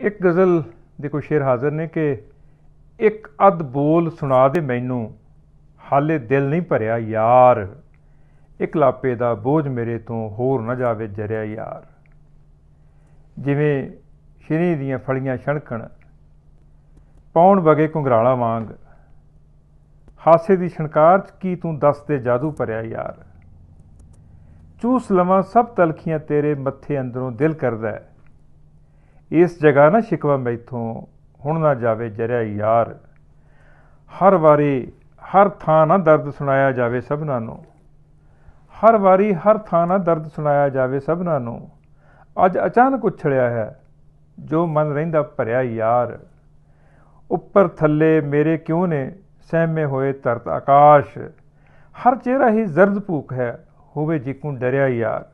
ਇੱਕ ਗਜ਼ਲ ਦੇ ਕੋਈ ਸ਼ੇਰ ਹਾਜ਼ਰ ਨੇ ਕਿ ਇੱਕ ਅਦ ਬੋਲ ਸੁਣਾ ਦੇ ਮੈਨੂੰ ਹਾਲੇ ਦਿਲ ਨਹੀਂ ਭਰਿਆ ਯਾਰ ਇਕਲਾਪੇ ਦਾ ਬੋਝ ਮੇਰੇ ਤੋਂ ਹੋਰ ਨਾ ਜਾਵੇ ਜਰਿਆ ਯਾਰ ਜਿਵੇਂ ਸ਼ਰੀ ਦੀਆਂ ਫਲੀਆਂ ਛਣਕਣ ਪੌਣ ਵਗੇ ਘੁੰਗਰਾਲਾ ਵਾਂਗ ਹਾਸੇ ਦੀ ਛਣਕਾਰ ਚ ਕੀ ਤੂੰ ਦੱਸ ਦੇ ਜਾਦੂ ਭਰਿਆ ਯਾਰ ਚੂਸ ਲਵਾਂ ਸਭ ਤਲਖੀਆਂ ਤੇਰੇ ਮੱਥੇ ਅੰਦਰੋਂ ਦਿਲ ਕਰਦਾ ਹੈ ਇਸ ਜਗ੍ਹਾ ਨਾ ਸ਼ਿਕਵਾ ਮੈਥੋਂ ਹੁਣ ਨਾ ਜਾਵੇ ਜਰਿਆ ਯਾਰ ਹਰ ਵਾਰੀ ਹਰ ਥਾਂ ਨਾ ਦਰਦ ਸੁਣਾਇਆ ਜਾਵੇ ਸਭਨਾਂ ਨੂੰ ਹਰ ਵਾਰੀ ਹਰ ਥਾਂ ਨਾ ਦਰਦ ਸੁਣਾਇਆ ਜਾਵੇ ਸਭਨਾਂ ਨੂੰ ਅੱਜ ਅਚਾਨਕ ਉਛੜਿਆ ਹੈ ਜੋ ਮਨ ਰਹਿੰਦਾ ਭਰਿਆ ਯਾਰ ਉੱਪਰ ਥੱਲੇ ਮੇਰੇ ਕਿਉਂ ਨੇ ਸਹਿਮੇ ਹੋਏ ਤਰਤ ਆਕਾਸ਼ ਹਰ ਚਿਹਰਾ ਹੀ ਜ਼ਰਦ ਭੂਖ ਹੈ ਹੋਵੇ ਜਿਕੂੰ ਡਰਿਆ ਯਾਰ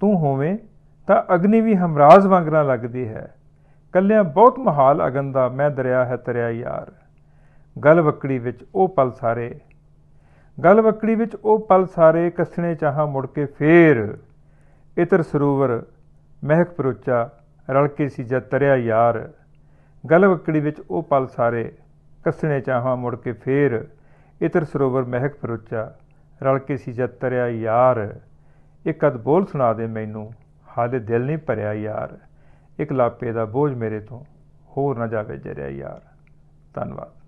ਤੂੰ ਹੋਵੇਂ ਤਾਂ ਅਗਨੀ ਵੀ ਹਮਰਾਜ ਵਾਂਗਣਾ ਲੱਗਦੀ ਹੈ ਕੱਲਿਆਂ ਬਹੁਤ ਮਹਾਲ ਅਗਨ ਦਾ ਮੈਂ ਦਰਿਆ ਹੈ ਤਰਿਆ ਯਾਰ ਗਲ ਬੱਕੜੀ ਵਿੱਚ ਉਹ ਪਲ ਸਾਰੇ ਗਲ ਬੱਕੜੀ ਵਿੱਚ ਉਹ ਪਲ ਸਾਰੇ ਕਸਣੇ ਚਾਹਾਂ ਮੁੜ ਕੇ ਫੇਰ ਇਤਰ ਸਰੂਵਰ ਮਹਿਕ ਪਰੋਚਾ ਰਲ ਕੇ ਸੀ ਜਦ ਤਰਿਆ ਯਾਰ ਗਲ ਬੱਕੜੀ ਵਿੱਚ ਉਹ ਪਲ ਸਾਰੇ ਕਸਣੇ ਚਾਹਾਂ ਮੁੜ ਕੇ ਫੇਰ ਇਤਰ ਸਰੋਵਰ ਮਹਿਕ ਪਰੋਚਾ ਰਲ ਕੇ ਸੀ ਜਦ ਤਰਿਆ ਯਾਰ ਇੱਕ ਅਦ ਬੋਲ ਸੁਣਾ ਦੇ ਮੈਨੂੰ ਹਾਲੇ ਦਿਲ ਨਹੀਂ ਭਰਿਆ ਯਾਰ ਇਕਲਾਪੇ ਦਾ ਬੋਝ ਮੇਰੇ ਤੋਂ ਹੋਰ ਨਾ ਜਾਵੇ ਜਰਿਆ ਯਾਰ ਧੰਨਵਾਦ